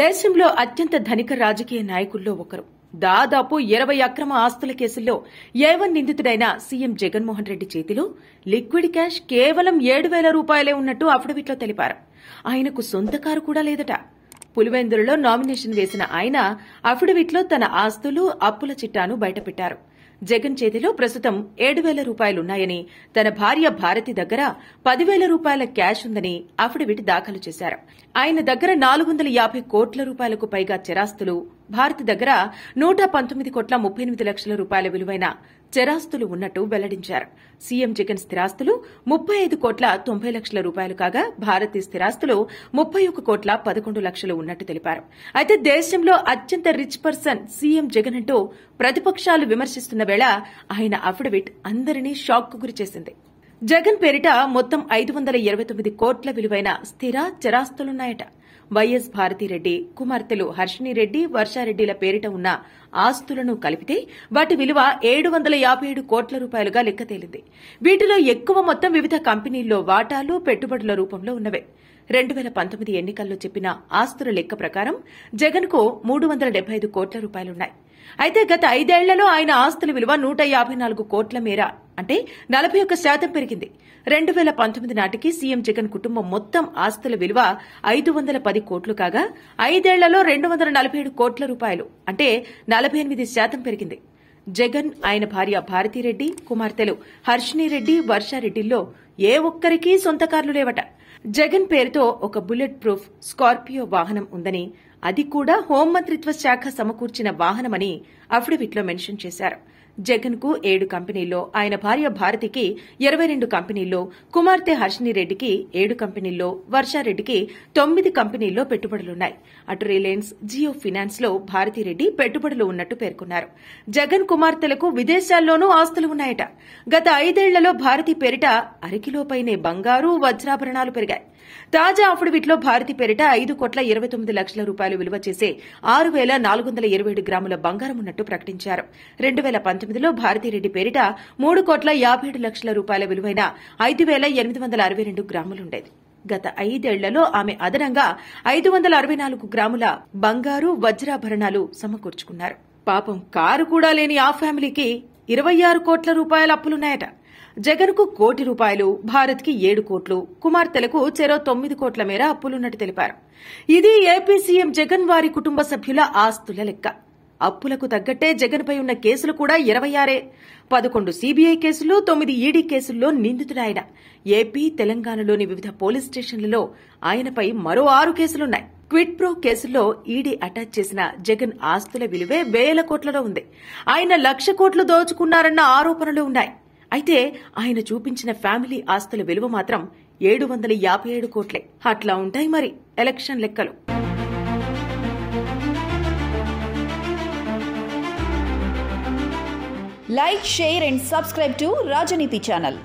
దేశంలో అత్యంత ధనిక రాజకీయ నాయకుల్లో ఒకరు దాదాపు ఇరవై అక్రమ ఆస్తుల కేసుల్లో ఏవన్ నిందితుడైన సీఎం జగన్మోహన్ రెడ్డి చేతిలో లిక్విడ్ క్యాష్ కేవలం ఏడు వేల రూపాయలే ఉన్నట్టు అఫిడవిట్లో తెలిపారు ఆయనకు సొంత కారు కూడా లేదట పులివెందులలో నామినేషన్ వేసిన ఆయన అఫిడవిట్లో తన ఆస్తులు అప్పుల చిట్టాను బయటపెట్టారు జగన్ చేతిలో ప్రస్తుతం ఏడు వేల రూపాయలున్నాయని తన భార్య భారతి దగ్గర పదివేల రూపాయల క్యాష్ ఉందని అఫిడవిట్ దాఖలు చేశారు ఆయన దగ్గర నాలుగు వందల యాభై కోట్ల రూపాయలకు పైగా చిరాస్తులు భారతి దగ్గర నూట పంతొమ్మిది కోట్ల ముప్పై ఎనిమిది లక్షల రూపాయల విలువైన స్థిరాస్తులు ఉన్నట్టు వెల్లడించారు సీఎం జగన్ స్థిరాస్తులు ముప్పై ఐదు కోట్ల తొంభై లక్షల రూపాయలు కాగా భారతీ స్థిరాస్తులు ముప్పై ఒక కోట్ల పదకొండు లక్షలు ఉన్నట్టు తెలిపారు అయితే దేశంలో అత్యంత రిచ్ పర్సన్ సీఎం జగన్ అంటూ ప్రతిపక్షాలు విమర్శిస్తున్న వేళ ఆయన అఫిడవిట్ అందరినీ షాక్ గురి చేసింది జగన్ పేరిట మొత్తం ఐదు వందల ఇరవై తొమ్మిది కోట్ల విలువైన స్థిర చరాస్తులున్నాయట వైఎస్ భారతిరెడ్డి కుమార్తెలు హర్షిణిరెడ్డి వర్షారెడ్డిల పేరిట ఉన్న ఆస్తులను కలిపితే వాటి విలువ ఏడు వందల యాభై ఏడు కోట్ల రూపాయలుగా లెక్క తేలింది వీటిలో ఎక్కువ మొత్తం వివిధ కంపెనీల్లో వాటాలు పెట్టుబడుల రూపంలో ఉన్నవే రెండు వేల పంతొమ్మిది ఎన్నికల్లో చెప్పిన ఆస్తుల లెక్క ప్రకారం జగన్కు మూడు వందల డెబ్బై ఐదు కోట్ల రూపాయలున్నాయి అయితే గత ఐదేళ్లలో ఆయన ఆస్తుల విలువ నూట యాభై నాలుగు కోట్ల మేర అంటే నలభై ఒక్క శాతం పెరిగింది రెండు వేల పంతొమ్మిది నాటికి సీఎం జగన్ కుటుంబం మొత్తం ఆస్తుల విలువ ఐదు వందల పది కోట్లు కాగా ఐదేళ్లలో రెండు వందల నలభై ఏడు కోట్ల రూపాయలు అంటే నలభై ఎనిమిది శాతం పెరిగింది జగన్ ఆయన భార్య భారతీరెడ్డి కుమార్తెలు హర్షిణిరెడ్డి వర్షారెడ్డిల్లో ఏ ఒక్కరికి సొంత కార్లు లేవట జగన్ పేరుతో ఒక బుల్లెట్ ప్రూఫ్ స్కార్పియో వాహనం ఉందని అది కూడా హోంమంత్రిత్వ శాఖ సమకూర్చిన వాహనమని అఫిడవిట్లో మెన్షన్ చేశారు జగన్కు ఏడు కంపెనీల్లో ఆయన భార్య భారతికి ఇరవై రెండు కంపెనీల్లో కుమార్తె హర్షిని రెడ్డికి ఏడు కంపెనీల్లో వర్షారెడ్డికి తొమ్మిది కంపెనీల్లో పెట్టుబడులున్నాయి అటు రిలయన్స్ జియో ఫినాన్స్ లో భారతిరెడ్డి పెట్టుబడులు ఉన్నట్టు పేర్కొన్నారు జగన్ కుమార్తెలకు విదేశాల్లోనూ ఆస్తులు ఉన్నాయట గత ఐదేళ్లలో భారతి పేరిట అరకిలోపైనే బంగారు వజ్రాభరణాలు పెరిగాయి తాజా అఫిడవిట్లో భారతి పేరిట ఐదు కోట్ల ఇరవై తొమ్మిది లక్షల రూపాయలు విలువ చేసే ఆరు వేల నాలుగు వందల ఇరవై ఏడు గ్రాముల బంగారం ఉన్నట్టు ప్రకటించారు రెండు వేల పంతొమ్మిదిలో భారతిరెడ్డి పేరిట మూడు కోట్ల యాబై ఏడు లక్షల రూపాయల విలువైన ఐదు వేల ఎనిమిది వందల అరవై రెండు గ్రాములుండేది గత ఐదేళ్లలో ఆమె అదనంగా ఐదు వందల అరవై నాలుగు గ్రాముల బంగారు వజ్రాభరణాలు సమకూర్చుకున్నారు పాపం కారు కూడా లేని ఆ ఫ్యామిలీకి ఇరవై ఆరు కోట్ల రూపాయల అప్పులున్నాయట జగన్కు కోటి రూపాయలు భారత్కి ఏడు కోట్లు కుమార్తెలకు చెరో తొమ్మిది కోట్ల మేర అప్పులున్నట్టు తెలిపారు ఇది ఏపీ సీఎం జగన్ వారి కుటుంబ సభ్యుల ఆస్తుల లెక్క అప్పులకు తగ్గట్టే జగన్పై ఉన్న కేసులు కూడా ఇరవై ఆరే పదకొండు సీబీఐ కేసులు తొమ్మిది ఈడీ కేసుల్లో నిందితుడాయన ఏపీ తెలంగాణలోని వివిధ పోలీస్ స్టేషన్లలో ఆయనపై మరో ఆరు కేసులున్నాయి క్విట్ ప్రో కేసుల్లో ఈడీ అటాచ్ చేసిన జగన్ ఆస్తుల విలువే వేల కోట్లలో ఉంది ఆయన లక్ష కోట్లు దోచుకున్నారన్న ఆరోపణలు ఉన్నాయి అయితే ఆయన చూపించిన ఫ్యామిలీ ఆస్తుల విలువ మాత్రం ఏడు వందల యాభై ఏడు కోట్లే అట్లా ఉంటాయి మరి ఎలక్షన్ లెక్కలు like share and subscribe to Rajaneeti channel